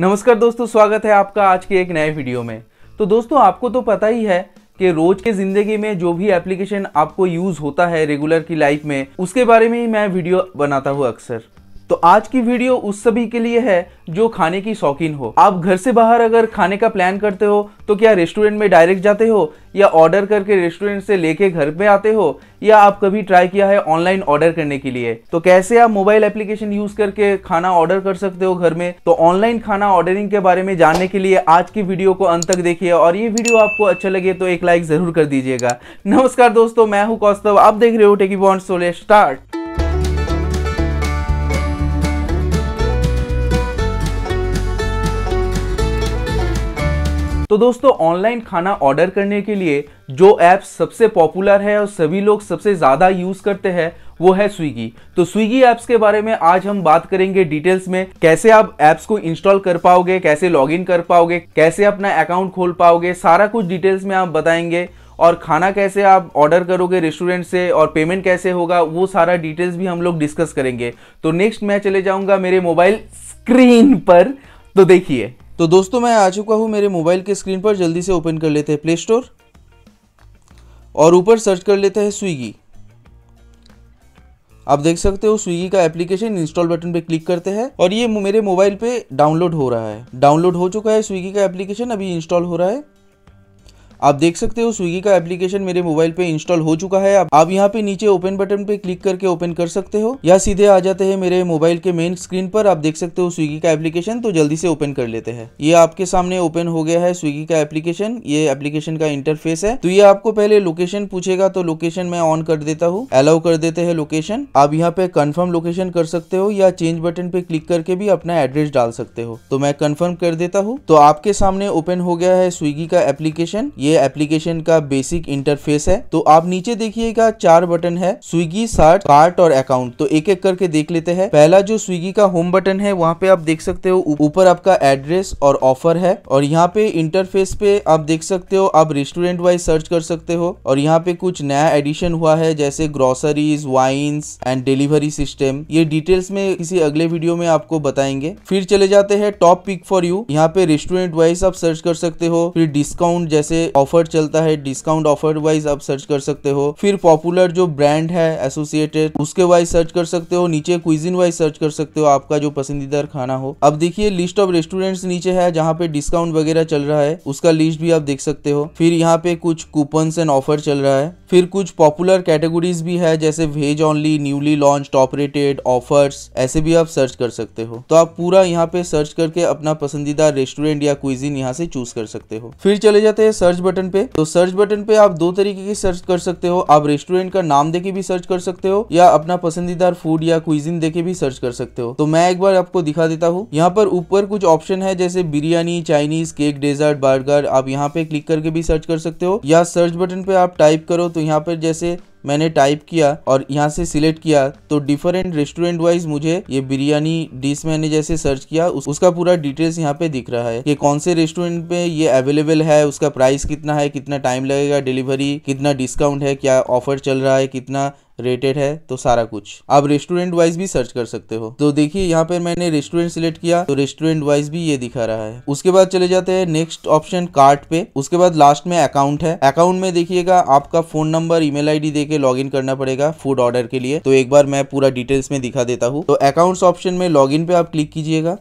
नमस्कार दोस्तों स्वागत है आपका आज के एक नए वीडियो में तो दोस्तों आपको तो पता ही है कि रोज के जिंदगी में जो भी एप्लीकेशन आपको यूज होता है रेगुलर की लाइफ में उसके बारे में ही मैं वीडियो बनाता हूँ अक्सर तो आज की वीडियो उस सभी के लिए है जो खाने की शौकीन हो आप घर से बाहर अगर खाने का प्लान करते हो तो क्या रेस्टोरेंट में डायरेक्ट जाते हो या ऑर्डर करके रेस्टोरेंट से लेके घर पे आते हो या आप कभी ट्राई किया है ऑनलाइन ऑर्डर करने के लिए तो कैसे आप मोबाइल एप्लीकेशन यूज करके खाना ऑर्डर कर सकते हो घर में तो ऑनलाइन खाना ऑर्डरिंग के बारे में जानने के लिए आज की वीडियो को अंत तक देखिए और ये वीडियो आपको अच्छा लगे तो एक लाइक जरूर कर दीजिएगा नमस्कार दोस्तों मैं हूँ कौस्तव आप देख रहे हो टेकी बॉन्ड सोले स्टार्ट तो दोस्तों ऑनलाइन खाना ऑर्डर करने के लिए जो ऐप सबसे पॉपुलर है और सभी लोग सबसे ज़्यादा यूज़ करते हैं वो है स्विगी तो स्विगी ऐप्स के बारे में आज हम बात करेंगे डिटेल्स में कैसे आप ऐप्स को इंस्टॉल कर पाओगे कैसे लॉगिन कर पाओगे कैसे अपना अकाउंट खोल पाओगे सारा कुछ डिटेल्स में आप बताएंगे और खाना कैसे आप ऑर्डर करोगे रेस्टोरेंट से और पेमेंट कैसे होगा वो सारा डिटेल्स भी हम लोग डिस्कस करेंगे तो नेक्स्ट मैं चले जाऊंगा मेरे मोबाइल स्क्रीन पर तो देखिए तो दोस्तों मैं आ चुका हूँ मेरे मोबाइल के स्क्रीन पर जल्दी से ओपन कर लेते हैं प्ले स्टोर और ऊपर सर्च कर लेते हैं स्विगी आप देख सकते हो स्विगी का एप्लीकेशन इंस्टॉल बटन पे क्लिक करते हैं और ये मेरे मोबाइल पे डाउनलोड हो रहा है डाउनलोड हो चुका है स्विगी का एप्लीकेशन अभी इंस्टॉल हो रहा है आप देख सकते हो स्विगी का एप्लीकेशन मेरे मोबाइल पे इंस्टॉल हो चुका है आप यहाँ पे नीचे ओपन बटन पे क्लिक करके ओपन कर सकते हो या सीधे आ जाते हैं मेरे मोबाइल के मेन स्क्रीन पर आप देख सकते हो स्विगी का एप्लीकेशन तो जल्दी से ओपन कर लेते हैं ये आपके सामने ओपन हो गया है स्विगी का एप्लीकेशन ये एप्लीकेशन का इंटरफेस है तो ये आपको पहले लोकेशन पूछेगा तो लोकेशन मैं ऑन कर देता हूँ अलाउ कर देते हैं लोकेशन आप यहाँ पे कन्फर्म लोकेशन कर सकते हो या चेंज बटन पे क्लिक करके भी अपना एड्रेस डाल सकते हो तो मैं कन्फर्म कर देता हूँ तो आपके सामने ओपन हो गया है स्विगी का एप्लीकेशन ये ये एप्लीकेशन का बेसिक इंटरफेस है तो आप नीचे देखिएगा चार बटन है स्विगी सार्ट कार्ट और अकाउंट तो एक एक करके देख लेते हैं पहला जो स्विगी का होम बटन है वहाँ पे आप देख सकते हो ऊपर आपका एड्रेस और ऑफर है और यहाँ पे इंटरफेस पे आप देख सकते हो आप रेस्टोरेंट वाइज सर्च कर सकते हो और यहाँ पे कुछ नया एडिशन हुआ है जैसे groceries wines and delivery system ये डिटेल्स में किसी अगले वीडियो में आपको बताएंगे फिर चले जाते हैं टॉप पिक फॉर यू यहाँ पे रेस्टोरेंट वाइज आप सर्च कर सकते हो फिर डिस्काउंट जैसे ऑफर चलता है डिस्काउंट ऑफर वाइज आप सर्च कर सकते हो फिर पॉपुलर जो ब्रांड है एसोसिएटेड उसके वाइज सर्च कर सकते हो नीचे क्विजिन वाइज सर्च कर सकते हो आपका जो पसंदीदा खाना हो अब देखिए लिस्ट ऑफ रेस्टोरेंट्स नीचे है जहाँ पे डिस्काउंट वगैरह चल रहा है उसका लिस्ट भी आप देख सकते हो फिर यहाँ पे कुछ कूपन एंड ऑफर चल रहा है फिर कुछ पॉपुलर कैटेगरीज भी है जैसे veg only newly launch top rated offers ऐसे भी आप सर्च कर सकते हो तो आप पूरा यहाँ पे सर्च करके अपना पसंदीदा रेस्टोरेंट या क्विजिन यहाँ से चूज कर सकते हो फिर चले जाते हैं सर्च बटन पे तो सर्च बटन पे आप दो तरीके की सर्च कर सकते हो आप रेस्टोरेंट का नाम देके भी सर्च कर सकते हो या अपना पसंदीदार फूड या क्विजिन देके भी सर्च कर सकते हो तो मैं एक बार आपको दिखा देता हूँ यहाँ पर ऊपर कुछ ऑप्शन है जैसे biryani Chinese cake dessert burger आप यहाँ पे क्लिक करके भी सर्च कर सकते हो या सर्च बटन पे आप टाइप करो तो यहाँ पर जैसे मैंने टाइप किया और यहाँ से सिलेक्ट किया तो डिफरेंट रेस्टोरेंट वाइज मुझे ये बिरयानी डिश मैंने जैसे सर्च किया उस, उसका पूरा डिटेल्स यहाँ पे दिख रहा है कि कौन से रेस्टोरेंट पे ये अवेलेबल है उसका प्राइस कितना है कितना टाइम लगेगा डिलीवरी कितना डिस्काउंट है क्या ऑफर चल रहा है कितना रेटेड है तो सारा कुछ आप रेस्टोरेंट वाइज भी सर्च कर सकते हो तो देखिए यहाँ पे मैंने रेस्टोरेंट सिलेक्ट किया तो रेस्टोरेंट वाइज भी ये दिखा रहा है उसके बाद चले जाते हैं नेक्स्ट ऑप्शन कार्ड पे उसके बाद लास्ट में अकाउंट है अकाउंट में देखिएगा आपका फोन नंबर ईमेल आईडी देके लॉगिन करना पड़ेगा फूड ऑर्डर के लिए तो एक बार मैं पूरा डिटेल्स में दिखा देता हूँ तो अकाउंट्स ऑप्शन में लॉगिन पे आप क्लिक कीजिएगा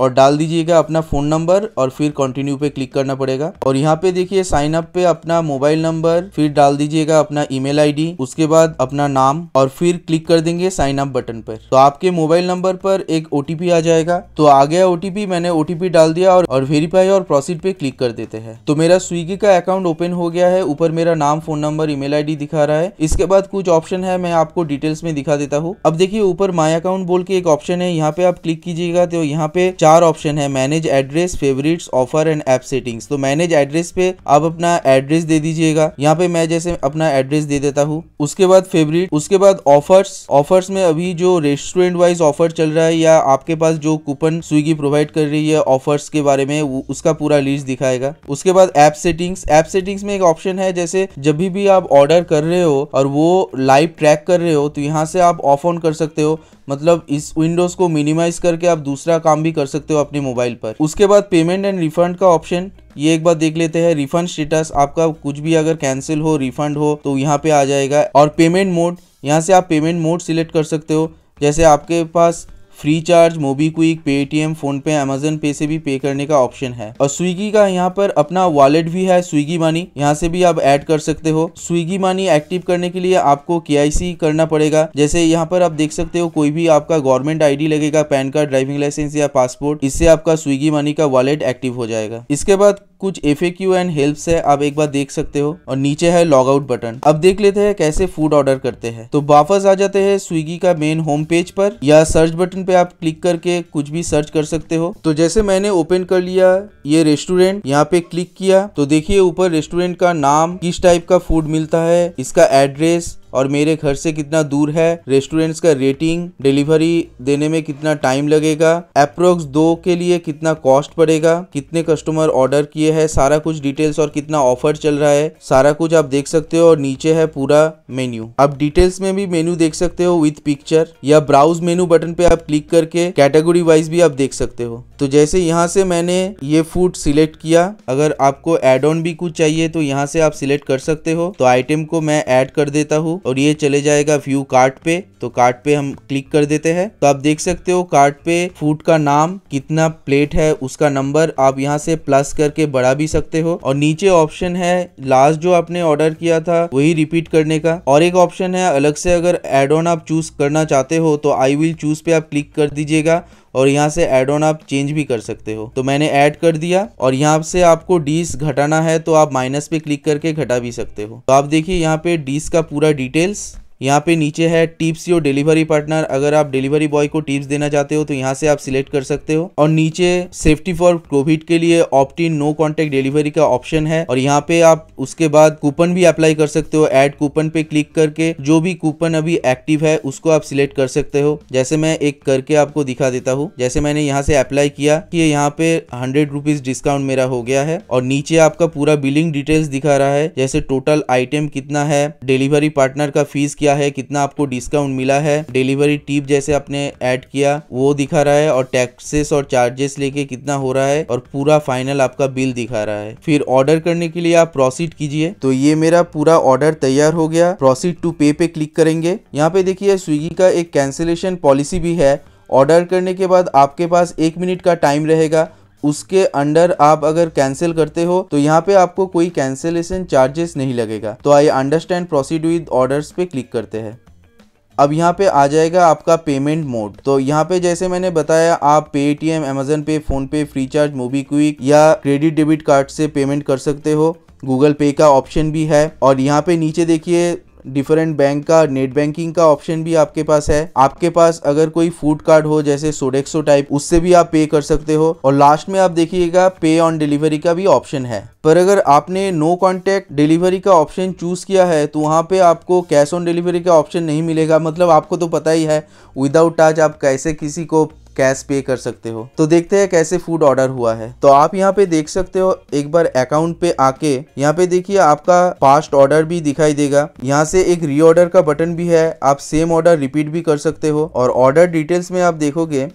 और डाल दीजिएगा अपना फ़ोन नंबर और फिर कंटिन्यू पे क्लिक करना पड़ेगा और यहाँ पे देखिए साइन अप पे अपना मोबाइल नंबर फिर डाल दीजिएगा अपना ईमेल आईडी उसके बाद अपना नाम और फिर क्लिक कर देंगे साइन अप बटन पर तो आपके मोबाइल नंबर पर एक ओटीपी आ जाएगा तो आ गया ओटीपी मैंने ओटीपी डाल दिया और, और वेरीफाई और प्रोसीड पे क्लिक कर देते हैं तो मेरा स्विगी का अकाउंट ओपन हो गया है ऊपर मेरा नाम फोन नंबर ईमेल मेल दिखा रहा है इसके बाद कुछ ऑप्शन है मैं आपको डिटेल्स में दिखा देता हूँ अब देखिए ऊपर माई अकाउंट बोल के एक ऑप्शन है यहाँ पे आप क्लिक कीजिएगा तो यहाँ पे चार ऑप्शन है manage address favourites offer and app settings तो मैनेज एड्रेस पे आप अपना एड्रेस दे दीजिएगा यहाँ पे मैं जैसे अपना एड्रेस दे देता हूँ उसके बाद फेवरेट उसके बाद ऑफर्स ऑफर्स में अभी जो रेस्टोरेंट वाइज ऑफर चल रहा है या आपके पास जो कूपन स्विगी प्रोवाइड कर रही है ऑफर्स के बारे में उसका पूरा लिस्ट दिखाएगा उसके बाद ऐप सेटिंग्स ऐप सेटिंग्स में एक ऑप्शन है जैसे जब भी, भी आप ऑर्डर कर रहे हो और वो लाइव ट्रैक कर रहे हो तो यहाँ से आप ऑफ ऑन कर सकते हो मतलब इस विंडोज़ को मिनिमाइज़ करके आप दूसरा काम भी कर सकते हो अपने मोबाइल पर उसके बाद पेमेंट एंड रिफंड का ऑप्शन ये एक बार देख लेते हैं रिफंड स्टेटस आपका कुछ भी अगर कैंसिल हो रिफंड हो तो यहाँ पे आ जाएगा और पेमेंट मोड यहाँ से आप पेमेंट मोड सिलेक्ट कर सकते हो जैसे आपके पास FreeCharge MobiKwik Paytm PhonePe Amazon Pay से भी पे करने का ऑप्शन है और स्विगी का यहाँ पर अपना वॉलेट भी है स्विगी मनी यहाँ से भी आप ऐड कर सकते हो स्विगी मनी एक्टिव करने के लिए आपको के करना पड़ेगा जैसे यहाँ पर आप देख सकते हो कोई भी आपका गवर्नमेंट आईडी लगेगा पैन कार्ड ड्राइविंग लाइसेंस या पासपोर्ट इससे आपका स्विगी मनी का वॉलेट एक्टिव हो जाएगा इसके बाद कुछ एफ एंड हेल्प है आप एक बार देख सकते हो और नीचे है लॉग आउट बटन अब देख लेते हैं कैसे फूड ऑर्डर करते हैं तो वापस आ जाते हैं स्विगी का मेन होम पेज पर या सर्च बटन पे आप क्लिक करके कुछ भी सर्च कर सकते हो तो जैसे मैंने ओपन कर लिया ये रेस्टोरेंट यहाँ पे क्लिक किया तो देखिए ऊपर रेस्टोरेंट का नाम किस टाइप का फूड मिलता है इसका एड्रेस और मेरे घर से कितना दूर है रेस्टोरेंट्स का रेटिंग डिलीवरी देने में कितना टाइम लगेगा अप्रोक्स दो के लिए कितना कॉस्ट पड़ेगा कितने कस्टमर ऑर्डर किए हैं सारा कुछ डिटेल्स और कितना ऑफर चल रहा है सारा कुछ आप देख सकते हो और नीचे है पूरा मेन्यू आप डिटेल्स में भी मेन्यू देख सकते हो विथ पिक्चर या ब्राउज मेन्यू बटन पे आप क्लिक करके कैटेगरी वाइज भी आप देख सकते हो तो जैसे यहाँ से मैंने ये फूड सिलेक्ट किया अगर आपको एड ऑन भी कुछ चाहिए तो यहाँ से आप सिलेक्ट कर सकते हो तो आइटम को मैं ऐड कर देता हूँ और ये चले जाएगा व्यू कार्ट पे तो कार्ट पे हम क्लिक कर देते हैं तो आप देख सकते हो कार्ट पे फूड का नाम कितना प्लेट है उसका नंबर आप यहाँ से प्लस करके बढ़ा भी सकते हो और नीचे ऑप्शन है लास्ट जो आपने ऑर्डर किया था वही रिपीट करने का और एक ऑप्शन है अलग से अगर एड ऑन आप चूज करना चाहते हो तो आई विल चूज पे आप क्लिक कर दीजिएगा और यहाँ से एड ऑन आप चेंज भी कर सकते हो तो मैंने ऐड कर दिया और यहाँ से आपको डीस घटाना है तो आप माइनस पे क्लिक करके घटा भी सकते हो तो आप देखिए यहाँ पे डीस का पूरा डिटेल्स यहाँ पे नीचे है टिप्स योर डिलीवरी पार्टनर अगर आप डिलीवरी बॉय को टिप्स देना चाहते हो तो यहाँ से आप सिलेक्ट कर सकते हो और नीचे सेफ्टी फॉर कोविड के लिए opt in no contact delivery का ऑप्शन है और यहाँ पे आप उसके बाद कूपन भी अप्लाई कर सकते हो एड कूपन पे क्लिक करके जो भी कूपन अभी एक्टिव है उसको आप सिलेक्ट कर सकते हो जैसे मैं एक करके आपको दिखा देता हूँ जैसे मैंने यहाँ से अप्लाई किया कि यहाँ पे हंड्रेड रुपीज डिस्काउंट मेरा हो गया है और नीचे आपका पूरा बिलिंग डिटेल्स दिखा रहा है जैसे टोटल आइटम कितना है डिलीवरी पार्टनर का फीस क्या क्या है कितना आपको डिस्काउंट मिला है डिलीवरी टिप जैसे आपने ऐड किया वो दिखा रहा है और टैक्सेस और चार्जेस लेके कितना हो रहा है और पूरा फाइनल आपका बिल दिखा रहा है फिर ऑर्डर करने के लिए आप प्रोसीड कीजिए तो ये मेरा पूरा ऑर्डर तैयार हो गया प्रोसीड टू पे पे क्लिक करेंगे यहाँ पे देखिए स्विगी का एक कैंसिलेशन पॉलिसी भी है ऑर्डर करने के बाद आपके पास एक मिनट का टाइम रहेगा उसके अंडर आप अगर कैंसिल करते हो तो यहाँ पे आपको कोई कैंसिलेशन चार्जेस नहीं लगेगा तो I understand proceed with orders पे क्लिक करते हैं अब यहाँ पे आ जाएगा आपका पेमेंट मोड तो यहाँ पे जैसे मैंने बताया आप Paytm Amazon Pay PhonePe FreeCharge MobiKwik या क्रेडिट डेबिट कार्ड से पेमेंट कर सकते हो गूगल पे का ऑप्शन भी है और यहाँ पे नीचे देखिए डिफरेंट बैंक का नेट बैंकिंग का ऑप्शन भी आपके पास है आपके पास अगर कोई फूड कार्ड हो जैसे सोडेक्सो टाइप उससे भी आप पे कर सकते हो और लास्ट में आप देखिएगा पे ऑन डिलीवरी का भी ऑप्शन है पर अगर आपने नो कॉन्टेक्ट डिलीवरी का ऑप्शन चूज किया है तो वहाँ पे आपको कैश ऑन डिलीवरी का ऑप्शन नहीं मिलेगा मतलब आपको तो पता ही है विदाउट टच आप कैसे किसी को कैश पे कर सकते हो तो देखते हैं कैसे फूड ऑर्डर हुआ है तो आप यहाँ पे देख सकते हो एक बार अकाउंट पे आके यहाँ पे देखिए आपका पास्ट ऑर्डर भी दिखाई देगा यहाँ से एक रीऑर्डर का बटन भी है आप सेम ऑर्डर रिपीट भी कर सकते हो और ऑर्डर डिटेल्स में आप देखोगे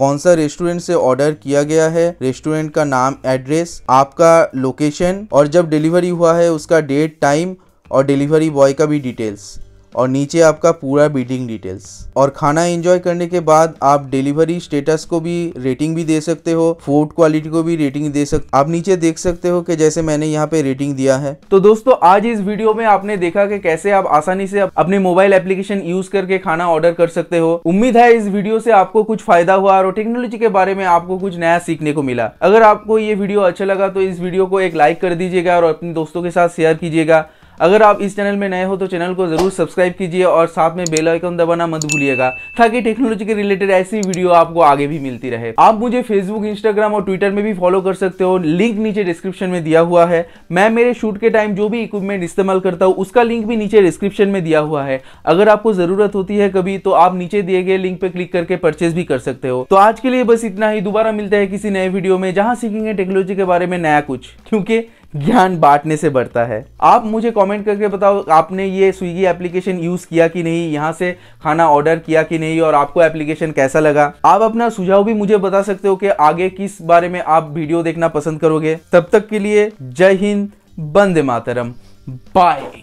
कौन सा रेस्टोरेंट से ऑर्डर किया गया है रेस्टोरेंट का नाम एड्रेस आपका लोकेशन और जब डिलीवरी हुआ है उसका डेट टाइम और डिलीवरी बॉय का भी डिटेल्स और नीचे आपका पूरा बीटिंग डिटेल्स और खाना एंजॉय करने के बाद आप डिलीवरी स्टेटस को भी रेटिंग भी दे सकते हो फूड क्वालिटी को भी रेटिंग दे सकते आप नीचे देख सकते हो कि जैसे मैंने यहाँ पे रेटिंग दिया है तो दोस्तों आज इस वीडियो में आपने देखा कि कैसे आप आसानी से अपने मोबाइल एप्लीकेशन यूज करके खाना ऑर्डर कर सकते हो उम्मीद है इस वीडियो से आपको कुछ फायदा हुआ और टेक्नोलॉजी के बारे में आपको कुछ नया सीखने को मिला अगर आपको ये वीडियो अच्छा लगा तो इस वीडियो को एक लाइक कर दीजिएगा और अपने दोस्तों के साथ शेयर कीजिएगा अगर आप इस चैनल में नए हो तो चैनल को जरूर सब्सक्राइब कीजिए और साथ में बेल आइकन दबाना मत भूलिएगा ताकि टेक्नोलॉजी के रिलेटेड ऐसी वीडियो आपको आगे भी मिलती रहे आप मुझे फेसबुक इंस्टाग्राम और ट्विटर में भी फॉलो कर सकते हो लिंक नीचे डिस्क्रिप्शन में दिया हुआ है मैं मेरे शूट के टाइम जो भी इक्विपमेंट इस्तेमाल करता हूँ उसका लिंक भी नीचे डिस्क्रिप्शन में दिया हुआ है अगर आपको जरूरत होती है कभी तो आप नीचे दिए गए लिंक पे क्लिक करके परचेज भी कर सकते हो तो आज के लिए बस इतना ही दोबारा मिलता है किसी नए वीडियो में जहां सीखेंगे टेक्नोलॉजी के बारे में नया कुछ क्योंकि ज्ञान बांटने से बढ़ता है आप मुझे कमेंट करके बताओ आपने ये स्विगी एप्लीकेशन यूज़ किया कि नहीं यहाँ से खाना ऑर्डर किया कि नहीं और आपको एप्लीकेशन कैसा लगा आप अपना सुझाव भी मुझे बता सकते हो कि आगे किस बारे में आप वीडियो देखना पसंद करोगे तब तक के लिए जय हिंद बंदे मातरम बाय